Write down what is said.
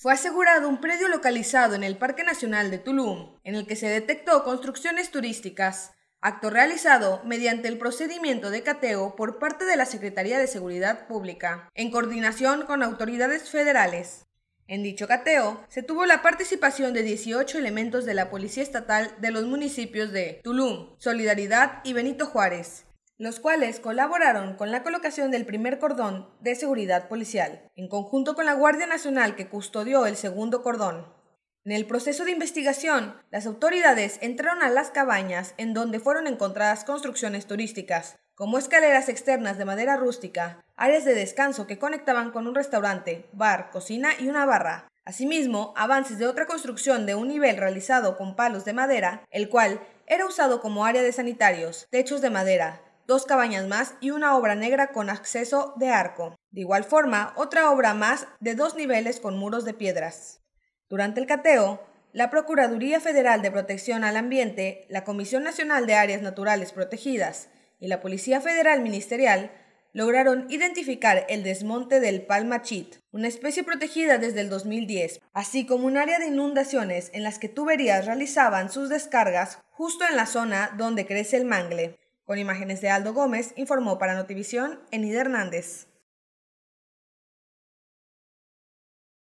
fue asegurado un predio localizado en el Parque Nacional de Tulum, en el que se detectó construcciones turísticas, acto realizado mediante el procedimiento de cateo por parte de la Secretaría de Seguridad Pública, en coordinación con autoridades federales. En dicho cateo se tuvo la participación de 18 elementos de la Policía Estatal de los municipios de Tulum, Solidaridad y Benito Juárez, los cuales colaboraron con la colocación del primer cordón de seguridad policial, en conjunto con la Guardia Nacional que custodió el segundo cordón. En el proceso de investigación, las autoridades entraron a las cabañas en donde fueron encontradas construcciones turísticas, como escaleras externas de madera rústica, áreas de descanso que conectaban con un restaurante, bar, cocina y una barra. Asimismo, avances de otra construcción de un nivel realizado con palos de madera, el cual era usado como área de sanitarios, techos de madera, dos cabañas más y una obra negra con acceso de arco. De igual forma, otra obra más de dos niveles con muros de piedras. Durante el cateo, la Procuraduría Federal de Protección al Ambiente, la Comisión Nacional de Áreas Naturales Protegidas y la Policía Federal Ministerial lograron identificar el desmonte del palmachit, una especie protegida desde el 2010, así como un área de inundaciones en las que tuberías realizaban sus descargas justo en la zona donde crece el mangle. Con imágenes de Aldo Gómez, informó para Notivisión Enid Hernández.